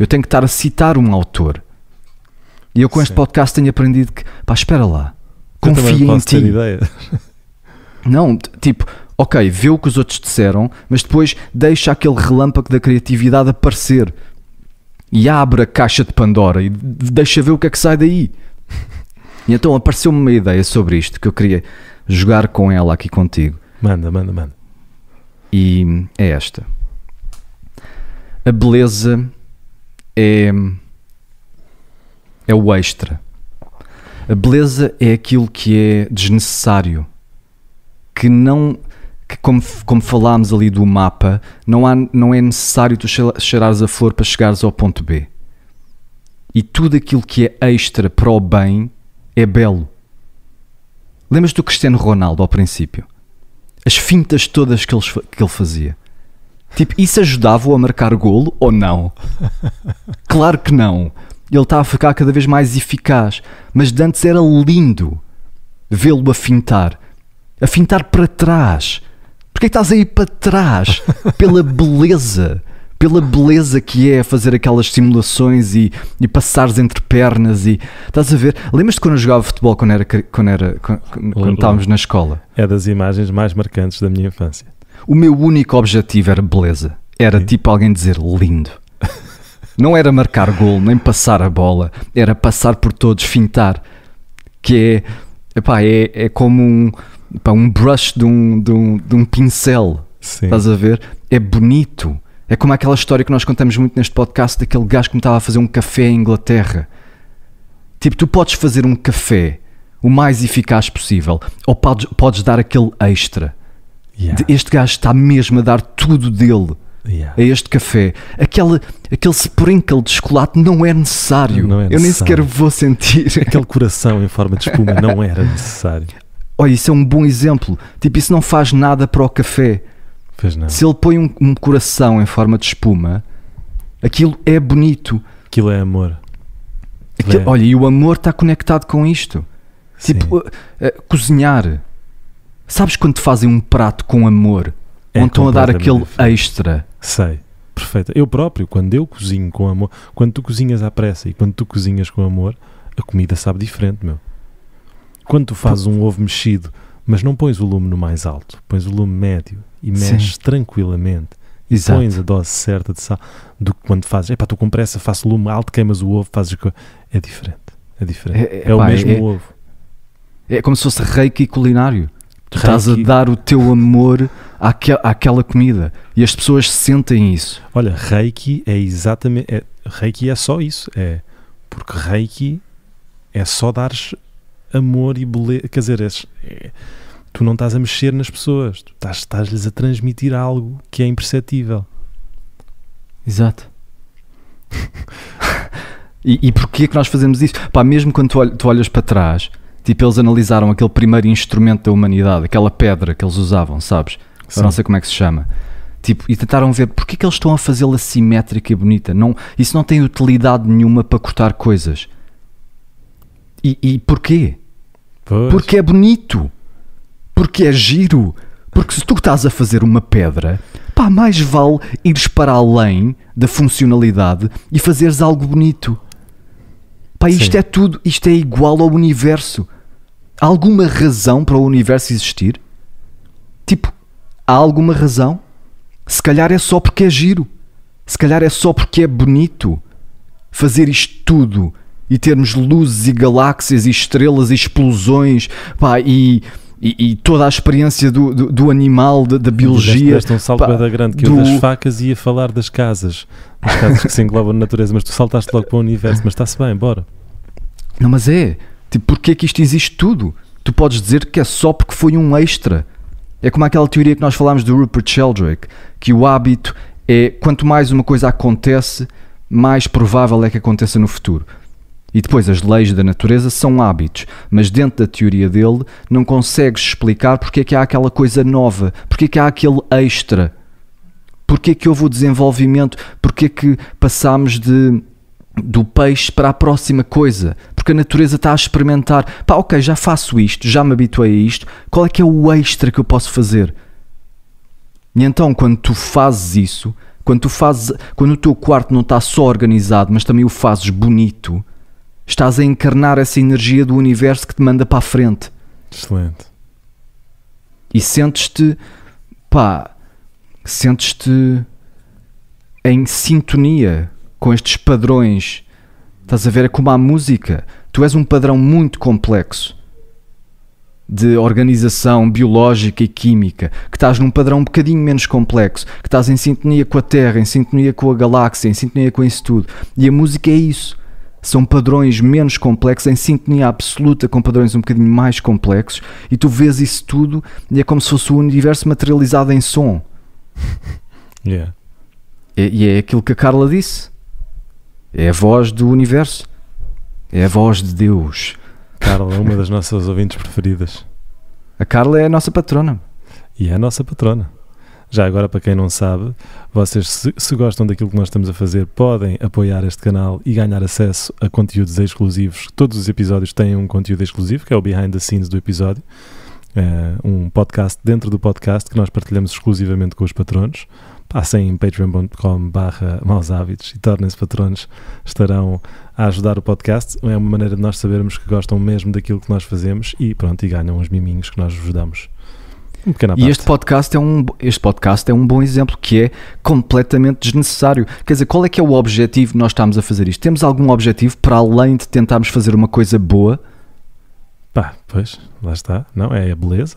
Eu tenho que estar a citar um autor. E eu com Sim. este podcast tenho aprendido que, pá, espera lá, confia em ti. [LAUGHS] Não, tipo, ok, vê o que os outros disseram, mas depois deixa aquele relâmpago da criatividade aparecer e abre a caixa de Pandora e deixa ver o que é que sai daí. E então apareceu-me uma ideia sobre isto que eu queria jogar com ela aqui contigo. Manda, manda, manda. E é esta: a beleza é, é o extra, a beleza é aquilo que é desnecessário que não que como, como falámos ali do mapa, não, há, não é necessário tu cheirares a flor para chegares ao ponto B. E tudo aquilo que é extra para o bem é belo. Lembras do Cristiano Ronaldo ao princípio? As fintas todas que ele, que ele fazia. Tipo, isso ajudava-o a marcar golo ou não? [LAUGHS] Claro que não. Ele está a ficar cada vez mais eficaz. Mas antes era lindo vê-lo a fintar fintar para trás. Porquê estás aí para trás? [LAUGHS] Pela beleza. Pela beleza que é fazer aquelas simulações e, e passares entre pernas e estás a ver? Lembras-te quando eu jogava futebol quando, era, quando, era, quando, quando estávamos na escola? É das imagens mais marcantes da minha infância. O meu único objetivo era beleza. Era Sim. tipo alguém dizer lindo. [LAUGHS] Não era marcar gol, nem passar a bola, era passar por todos, fintar. Que é, epá, é, é como um, pá, um brush de um, de um, de um pincel. Sim. Estás a ver? É bonito. É como aquela história que nós contamos muito neste podcast daquele gajo que me estava a fazer um café em Inglaterra. Tipo, tu podes fazer um café o mais eficaz possível ou podes, podes dar aquele extra. Yeah. Este gajo está mesmo a dar tudo dele yeah. a este café. Aquele, aquele sprinkle de chocolate não é necessário. Não é necessário. Eu nem sequer vou sentir. Aquele coração em forma de espuma [LAUGHS] não era necessário olha, isso é um bom exemplo. Tipo, isso não faz nada para o café. nada Se ele põe um, um, coração em forma de espuma, aquilo é bonito. Aquilo é amor. Aquilo, é. Olha, e o amor está conectado com isto. Tipo, Sim. Tipo, uh, uh, cozinhar. Sabes quando te fazem um prato com amor? É onde estão a dar aquele extra. Sei, perfeito. Eu próprio, quando eu cozinho com amor, quando tu cozinhas à pressa e quando tu cozinhas com amor, a comida sabe diferente, meu quando tu fazes um ovo mexido, mas não pões o lume no mais alto, pões o lume médio e mexes Sim. tranquilamente. Exato. pões a dose certa de sal do que quando fazes, epá, tu com pressa, faço lume alto, queimas o ovo, fazes É diferente. É diferente. É, é, é o pá, mesmo é, é, ovo. É como se fosse reiki culinário. Tu estás a dar o teu amor àque, àquela comida e as pessoas sentem isso. Olha, reiki é exatamente. É, reiki é só isso. É porque reiki é só dares amor e beleza. Quer dizer, és, é, tu não estás a mexer nas pessoas, tu estás, estás-lhes a transmitir algo que é imperceptível. Exato. [LAUGHS] e, e porquê é que nós fazemos isso? Pá, mesmo quando tu, tu olhas para trás, tipo, eles analisaram aquele primeiro instrumento da humanidade, aquela pedra que eles usavam, sabes? Eu não sei como é que se chama. Tipo, e tentaram ver porquê que eles estão a fazê-la simétrica e bonita. Não, isso não tem utilidade nenhuma para cortar coisas. E, e porquê? Pois. Porque é bonito, porque é giro, porque se tu estás a fazer uma pedra, pá, mais vale ires para além da funcionalidade e fazeres algo bonito. Pá, isto Sim. é tudo, isto é igual ao universo. Há alguma razão para o universo existir? Tipo, há alguma razão? Se calhar é só porque é giro. Se calhar é só porque é bonito fazer isto tudo e termos luzes e galáxias e estrelas e explosões pá, e, e, e toda a experiência do, do, do animal, da, da biologia. Deste, deste um salto pá, da grande, que é do... eu das facas ia falar das casas, das casas que se englobam na natureza, mas tu saltaste logo para o universo, mas está-se bem, bora. Não, mas é, tipo, porque é que isto existe tudo? Tu podes dizer que é só porque foi um extra. É como aquela teoria que nós falámos do Rupert Sheldrake, que o hábito é quanto mais uma coisa acontece, mais provável é que aconteça no futuro. E depois as leis da natureza são hábitos, mas dentro da teoria dele não consegues explicar porque é que há aquela coisa nova, porque é que há aquele extra, porque é que houve o desenvolvimento, porque é que passámos de do peixe para a próxima coisa, porque a natureza está a experimentar, pá, ok, já faço isto, já me habituei a isto, qual é que é o extra que eu posso fazer? E então quando tu fazes isso, quando tu fazes, quando o teu quarto não está só organizado, mas também o fazes bonito, Estás a encarnar essa energia do universo que te manda para a frente. Excelente. E sentes-te, pá, sentes-te em sintonia com estes padrões. Estás a ver? É como a música. Tu és um padrão muito complexo de organização biológica e química, que estás num padrão um bocadinho menos complexo, que estás em sintonia com a Terra, em sintonia com a galáxia, em sintonia com isso tudo. E a música é isso são padrões menos complexos, em sintonia absoluta com padrões um bocadinho mais complexos, e tu vês isso tudo e é como se fosse o universo materializado em som. [LAUGHS] Yeah. E, é, e é aquilo que a Carla disse. É a voz do universo. É a voz de Deus. Carla é uma das nossas ouvintes preferidas. A Carla é a nossa patrona. E é a nossa patrona. Já agora, para quem não sabe, vocês, se, se, gostam daquilo que nós estamos a fazer, podem apoiar este canal e ganhar acesso a conteúdos exclusivos. Todos os episódios têm um conteúdo exclusivo, que é o behind the scenes do episódio. É um podcast dentro do podcast que nós partilhamos exclusivamente com os patronos. Passem em patreon.com/barra maus hábitos e tornem-se patronos. Estarão a ajudar o podcast. É uma maneira de nós sabermos que gostam mesmo daquilo que nós fazemos e pronto, e ganham os miminhos que nós vos damos. Um e este podcast, é um, este podcast é um bom exemplo que é completamente desnecessário. Quer dizer, qual é que é o objetivo de nós estamos a fazer isto? Temos algum objetivo para além de tentarmos fazer uma coisa boa? Pá, pois, lá está. Não, é a beleza.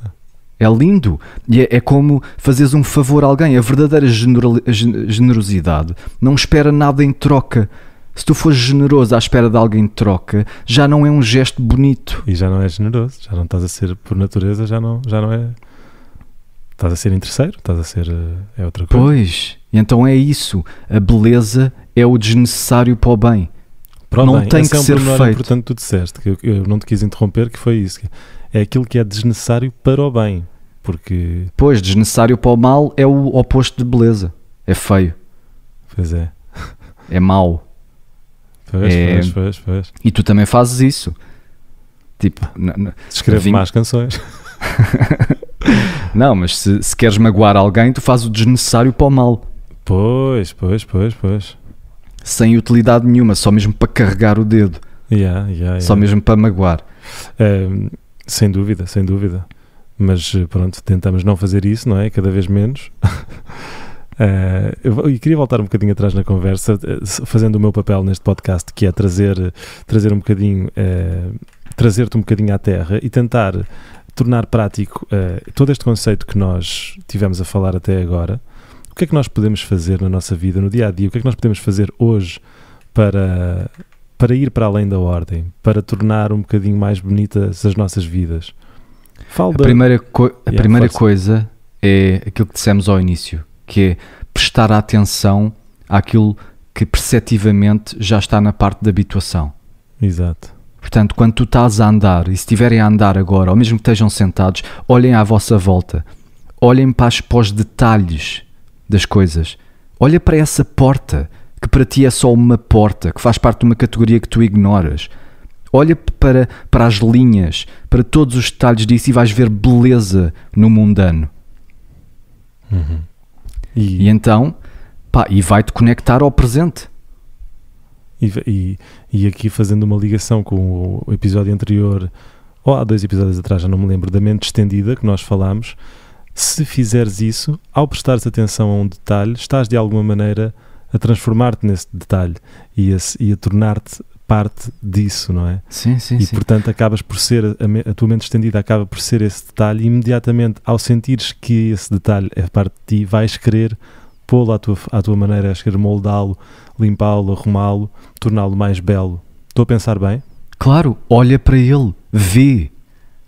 É lindo. E é, é como fazeres um favor a alguém. A verdadeira generosidade não espera nada em troca. Se tu fores generoso à espera de alguém de troca, já não é um gesto bonito. E já não é generoso, já não estás a ser por natureza, já não, já não é Estás a ser em terceiro, estás a ser. Eh, é outra coisa. Pois, então é isso. A beleza é o desnecessário para o bem. Para o não bem. tem Esse que é um ser feito. Portanto, tu disseste que eu, eu, não te quis interromper, que foi isso. É aquilo que é desnecessário para o bem. Porque. Pois, desnecessário para o mal é o oposto de beleza. É feio. Pois é. É mau. Pois, é... pois, pois, pois. E tu também fazes isso. Tipo, escreve ving... más canções. [LAUGHS] Não, mas se, se queres magoar alguém, tu fazes o desnecessário para o mal. Pois, pois, pois, pois. Sem utilidade nenhuma, só mesmo para carregar o dedo. Yeah, yeah, yeah. Só mesmo para magoar. É, sem dúvida, sem dúvida. Mas eh, pronto, tentamos não fazer isso, não é? Cada vez menos. Uh, [LAUGHS] eu queria voltar um bocadinho atrás na conversa, eh, fazendo o meu papel neste podcast, que é trazer, trazer um bocadinho, uh, trazer-te um bocadinho à terra e tentar tornar prático uh, todo este conceito que nós tivemos a falar até agora, o que é que nós podemos fazer na nossa vida, no dia a dia, o que é que nós podemos fazer hoje para, para ir para além da ordem, para tornar um bocadinho mais bonitas as nossas vidas? Fala a da... primeira, co a yeah, primeira coisa é aquilo que dissemos ao início, que é prestar atenção àquilo que perceptivamente já está na parte da habituação. Exato. Portanto, quando tu estás a andar e se estiverem a andar agora, ou mesmo que estejam sentados, olhem à vossa volta, olhem para, as, para os detalhes das coisas. Olha para essa porta, que para ti é só uma porta, que faz parte de uma categoria que tu ignoras. Olha para, para as linhas, para todos os detalhes disso e vais ver beleza no mundano. Uhum. E... e então, pá, e vai-te conectar ao presente. E, e, e, aqui fazendo uma ligação com o episódio anterior, ou há dois episódios atrás, já não me lembro, da mente estendida que nós falámos, se fizeres isso, ao prestares atenção a um detalhe, estás de alguma maneira a transformar-te nesse detalhe e a, e a tornar-te parte disso, não é? Sim, sim, e, sim. portanto, acabas por ser, a, a, tua mente estendida acaba por ser esse detalhe e imediatamente ao sentires que esse detalhe é parte de ti, vais querer pô lo à tua, à tua maneira, és querer moldá-lo, limpá-lo, arrumá-lo, torná-lo mais belo. Estou a pensar bem? Claro, olha para ele, vê.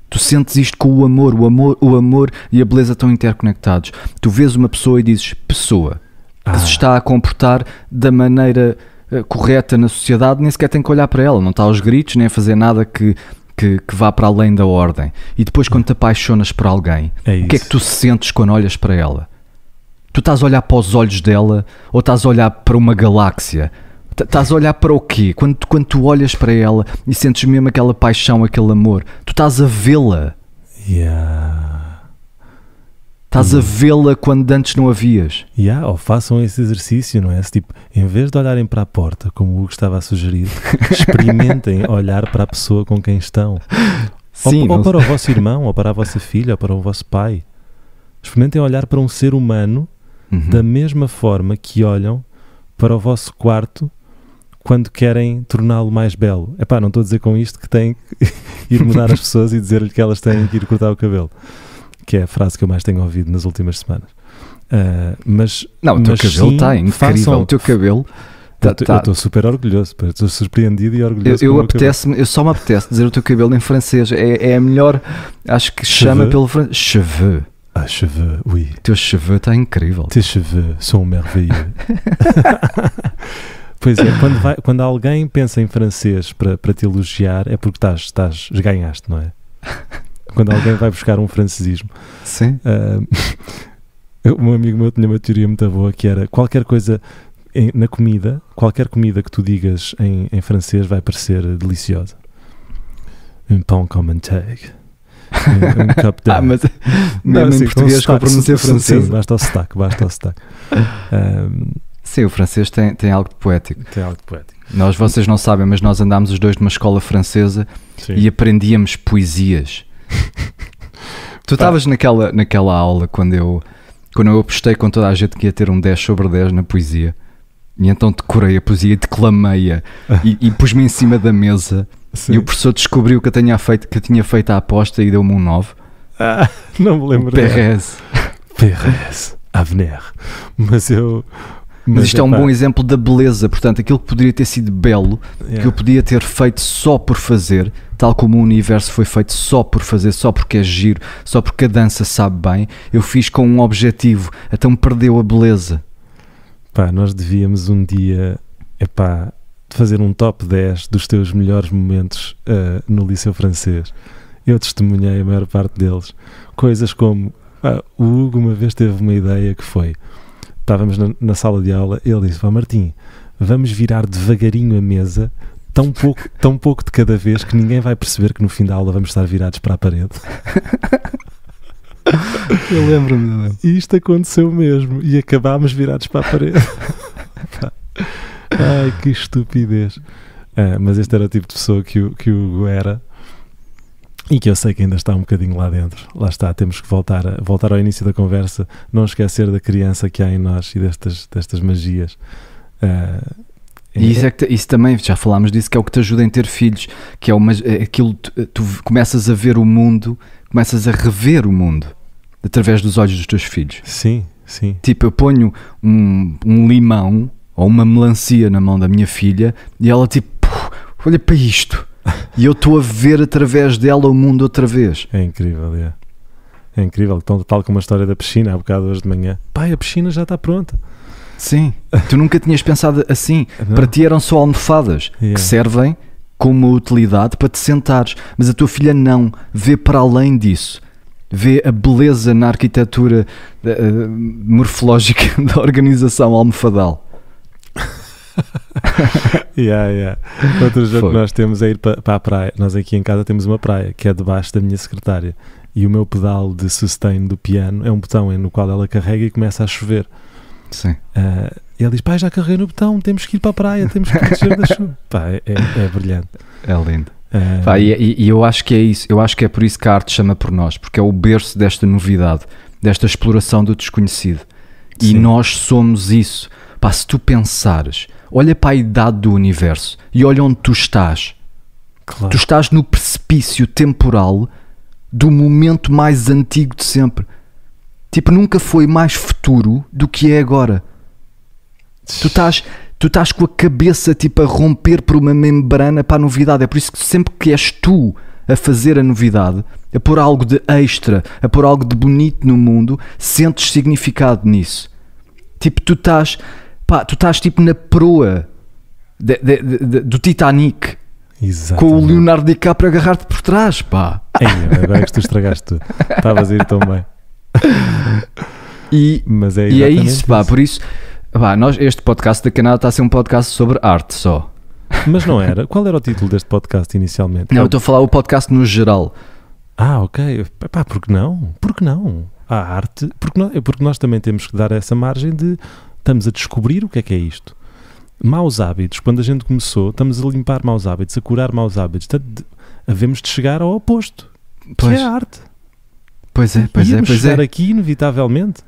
Tu sentes isto com o amor, o amor, o amor e a beleza estão interconectados. Tu vês uma pessoa e dizes pessoa que ah. se está a comportar da maneira eh, correta na sociedade, nem sequer tem que olhar para ela, não está aos gritos, nem a fazer nada que, que, que vá para além da ordem. E depois, quando te apaixonas por alguém, é o que é que tu sentes quando olhas para ela? Tu estás a olhar para os olhos dela ou estás a olhar para uma galáxia? Estás a olhar para o quê? Quando, quando tu olhas para ela e sentes mesmo aquela paixão, aquele amor, tu estás a vê-la. Yeah. Estás yeah. a hum. vê-la quando antes não a vias. Yeah, ou façam esse exercício, não é? Esse tipo, em vez de olharem para a porta, como o Hugo estava a sugerir, [LAUGHS] experimentem olhar para a pessoa com quem estão. Sim, ou, ou para o vosso irmão, ou para a vossa filha, ou para o vosso pai. Experimentem olhar para um ser humano uhum. da mesma forma que olham para o vosso quarto quando querem torná-lo mais belo. Epá, não estou a dizer com isto que têm que [LAUGHS] ir mudar as pessoas e dizer-lhe que elas têm que ir cortar o cabelo, que é a frase que eu mais tenho ouvido nas últimas semanas. Uh, mas não, o teu cabelo está incrível. O teu cabelo Tá, tá. Eu estou super orgulhoso, estou surpreendido e orgulhoso. Eu, eu, apetece eu só me apetece dizer o teu cabelo em francês. É, é a melhor, acho que chama Cheveux. pelo francês. Cheveux. Ah, cheveux, oui. Teu cheveux está incrível. Teus cheveux tá são merveilleux. [LAUGHS] pois é, quando, vai, quando alguém pensa em francês para, para te elogiar, é porque estás, estás, ganhaste, não é? Quando alguém vai buscar um francesismo. Sim. Uh, [LAUGHS] um amigo meu tinha uma teoria muito boa que era qualquer coisa em, na comida, qualquer comida que tu digas em, em francês vai parecer deliciosa. Um pão com manteiga um, cup down. ah, mas é mesmo não, em português com a pronúncia francesa. Sim, basta o sotaque, basta o sotaque. Um, [LAUGHS] sim, o francês tem, tem algo de poético. Tem algo de poético. Nós, vocês não sabem, mas nós andámos os dois numa escola francesa sim. e aprendíamos poesias. [LAUGHS] tu estavas naquela, naquela aula quando eu, quando eu apostei com toda a gente que ia ter um 10 sobre 10 na poesia. E então decorei a poesia, declamei-a e, e pus-me em cima da mesa. Sim. E o professor descobriu que eu, tinha feito, que tinha feito a aposta e deu-me um 9. Ah, [LAUGHS] não me lembro. Perez. Perez. Avenir. Mas eu. Mas, mas isto é, é um bom exemplo da beleza. Portanto, aquilo que poderia ter sido belo, yeah. que eu podia ter feito só por fazer, tal como o universo foi feito só por fazer, só porque é giro, só porque a dança sabe bem, eu fiz com um objetivo. Então perdeu a beleza. Pá, nós devíamos um dia, epá, fazer um top 10 dos teus melhores momentos uh, no Liceu Francês. Eu testemunhei a maior parte deles. Coisas como o Hugo uma vez teve uma ideia que foi: estávamos na, na sala de aula, ele disse: Pá Martim, vamos virar devagarinho a mesa, tão pouco, tão pouco de cada vez que ninguém vai perceber que no fim da aula vamos estar virados para a parede. [LAUGHS] Eu lembro-me. E isto aconteceu mesmo. E acabámos virados para a parede. [LAUGHS] Ai, que estupidez. É, mas este era o tipo de pessoa que o, que o Hugo era e que eu sei que ainda está um bocadinho lá dentro. Lá está, temos que voltar, voltar ao início da conversa, não esquecer da criança que há em nós e destas, destas magias. É, e isso, é, é isso, também, já falámos disso, que é o que te ajuda em ter filhos, que é uma, aquilo, tu, tu começas a ver o mundo começas a rever o mundo através dos olhos dos teus filhos. Sim, sim. Tipo, eu ponho um, um limão ou uma melancia na mão da minha filha e ela tipo, olha para isto. [LAUGHS] e eu estou a ver através dela o mundo outra vez. É incrível, é. É incrível, tal, tal como a história da piscina, há bocado hoje de manhã. Pai, a piscina já está pronta. Sim, [LAUGHS] tu nunca tinhas pensado assim. Não. Para ti eram só almofadas yeah. que servem com uma utilidade para te sentares, mas a tua filha não vê para além disso. Vê a beleza na arquitetura uh, morfológica [LAUGHS] da organização almofadal. [LAUGHS] yeah, yeah. Outro jogo que nós temos é ir para, para a praia. Nós aqui em casa temos uma praia que é debaixo da minha secretária. E o meu pedal de sustain do piano é um botão é no qual ela carrega e começa a chover. Sim. Uh, e ele diz: pá, já carreguei no botão, temos que ir para a praia, temos que descer da chuva. [LAUGHS] Pá, é, é, é, brilhante. É lindo. É... Pá, e, e eu acho que é isso, eu acho que é por isso que a arte chama por nós, porque é o berço desta novidade, desta exploração do desconhecido. E nós somos isso. Pá, se tu pensares, olha para a idade do universo e olha onde tu estás. Claro. Tu estás no precipício temporal do momento mais antigo de sempre. Tipo, nunca foi mais futuro do que é agora. Tu estás tu estás com a cabeça tipo a romper por uma membrana para a novidade. É por isso que sempre que és tu a fazer a novidade, a pôr algo de extra, a pôr algo de bonito no mundo, sentes significado nisso. Tipo, tu estás, pá, tu estás tipo na proa de, de, de, do Titanic. Exatamente. Com o Leonardo DiCaprio agarrar-te por trás, pá. Ei, agora é que tu estragaste tudo. Estavas a ir tão bem. E, Mas é, e é isso, pá. Por isso, Vá, nós, este podcast da Canal está a ser um podcast sobre arte só. Mas não era. Qual era o título deste podcast inicialmente? Não, é eu estou a falar o podcast no geral. Ah, ok. Pá, porque não? Porque não? A arte. Porque nós, é porque nós também temos que dar essa margem de estamos a descobrir o que é que é isto. Maus hábitos. Quando a gente começou, estamos a limpar maus hábitos, a curar maus hábitos. Portanto, havemos de chegar ao oposto. Pois. Que é a arte. Pois é, pois é, pois é. chegar é. aqui, inevitavelmente.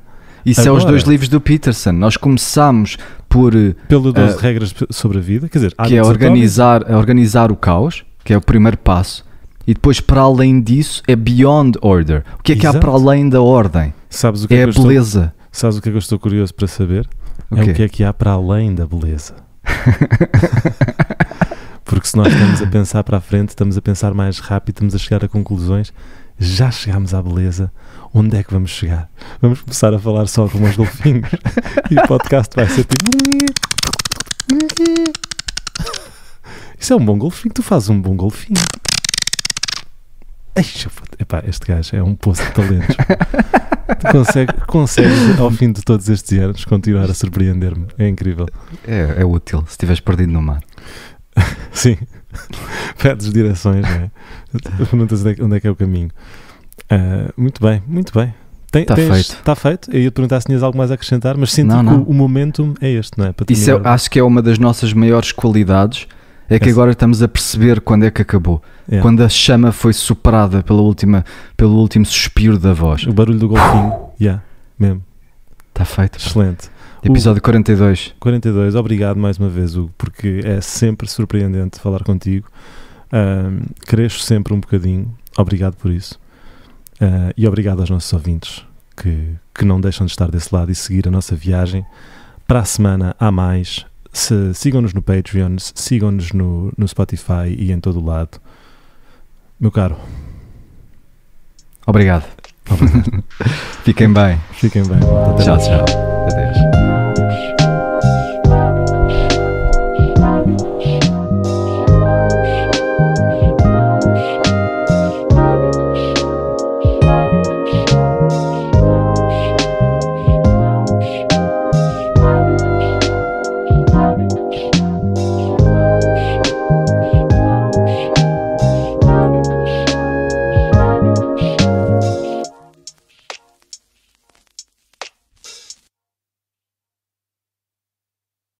Isso Agora, é os dois livros do Peterson. Nós começamos por. Eh, Pelo 12 uh, eh, Regras sobre a Vida, quer dizer, que é organizar, é organizar o caos, que é o primeiro passo. E depois, para além disso, é Beyond Order. O que é Exato. que há para além da ordem? Sabes o que é, é a beleza. Estou, sabes o que é que eu estou curioso para saber? O é o que é que há para além da beleza. [LAUGHS] Porque se nós estamos a pensar para a frente, estamos a pensar mais rápido, estamos a chegar a conclusões, já chegámos à beleza, onde é que vamos chegar? Vamos começar a falar só com os golfinhos [LAUGHS] e o podcast vai ser tipo. Isso é um bom golfinho, tu fazes um bom golfinho. epá, este gajo é um poço de talentos. tu consegue, consegues, ao fim de todos estes anos, continuar a surpreender-me. É incrível. É, é útil, se estiveres perdido no mar. [LAUGHS] Sim, Perdes direções, não é? Perguntas onde é que é, é o caminho. Uh, muito bem, muito bem. Está feito. Está feito. Eu ia perguntar se tinhas algo mais a acrescentar, mas sinto não, não. que o, o é este, não é? Para Isso é, acho que é uma das nossas maiores qualidades. É que agora estamos a perceber quando é que acabou. É. Quando a chama foi superada pela última, pelo último suspiro da voz. O barulho do golfinho. yeah, mesmo. Está feito. Excelente. Episódio 42. 42, obrigado mais uma vez, Hugo, porque é sempre surpreendente falar contigo. Um, ah, cresço sempre um bocadinho. Obrigado por isso. Uh, e obrigado aos nossos ouvintes que, que não deixam de estar desse lado e seguir a nossa viagem. Para a semana há mais. Sigam-nos no Patreon, sigam-nos no, no Spotify e em todo o lado. Meu caro. Obrigado. Obrigado. [LAUGHS] Fiquem bem. Fiquem bem. Até tchau, tchau.